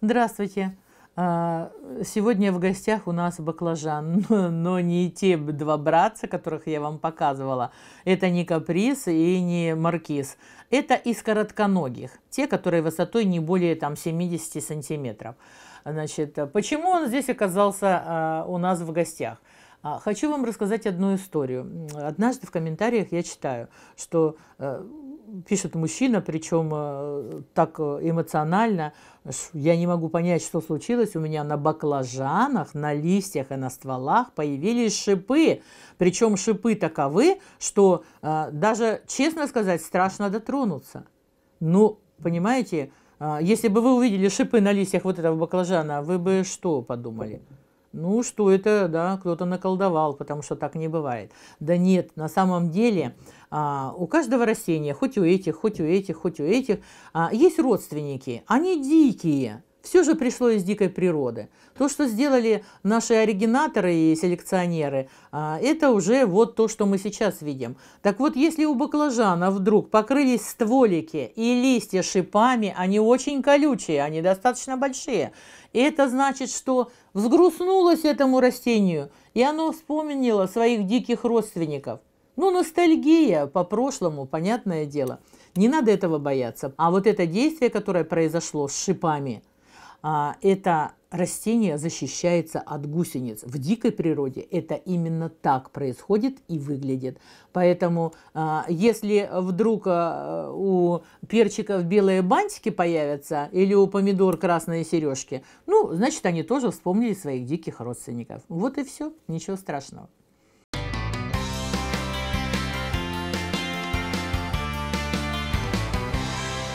Здравствуйте. А, сегодня в гостях у нас баклажан, но не те два братца, которых я вам показывала. Это не каприз и не маркиз. Это из коротконогих, те, которые высотой не более там, 70 сантиметров. Значит, почему он здесь оказался а, у нас в гостях? А, хочу вам рассказать одну историю. Однажды в комментариях я читаю, что э, пишет мужчина, причем э, так э, эмоционально, я не могу понять, что случилось, у меня на баклажанах, на листьях и на стволах появились шипы, причем шипы таковы, что э, даже, честно сказать, страшно дотронуться. Ну, понимаете, если бы вы увидели шипы на листьях вот этого баклажана, вы бы что подумали? Ну, что это, да, кто-то наколдовал, потому что так не бывает. Да нет, на самом деле а, у каждого растения, хоть у этих, хоть у этих, хоть у этих, а, есть родственники. Они дикие, все же пришло из дикой природы. То, что сделали наши оригинаторы и селекционеры, а, это уже вот то, что мы сейчас видим. Так вот, если у баклажана вдруг покрылись стволики и листья шипами, они очень колючие, они достаточно большие. Это значит, что взгрустнулось этому растению, и оно вспомнило своих диких родственников. Ну, ностальгия по прошлому, понятное дело. Не надо этого бояться. А вот это действие, которое произошло с шипами, а, это растение защищается от гусениц. В дикой природе это именно так происходит и выглядит. Поэтому, а, если вдруг а, у перчиков белые бантики появятся или у помидор красные сережки, ну, значит, они тоже вспомнили своих диких родственников. Вот и все, ничего страшного.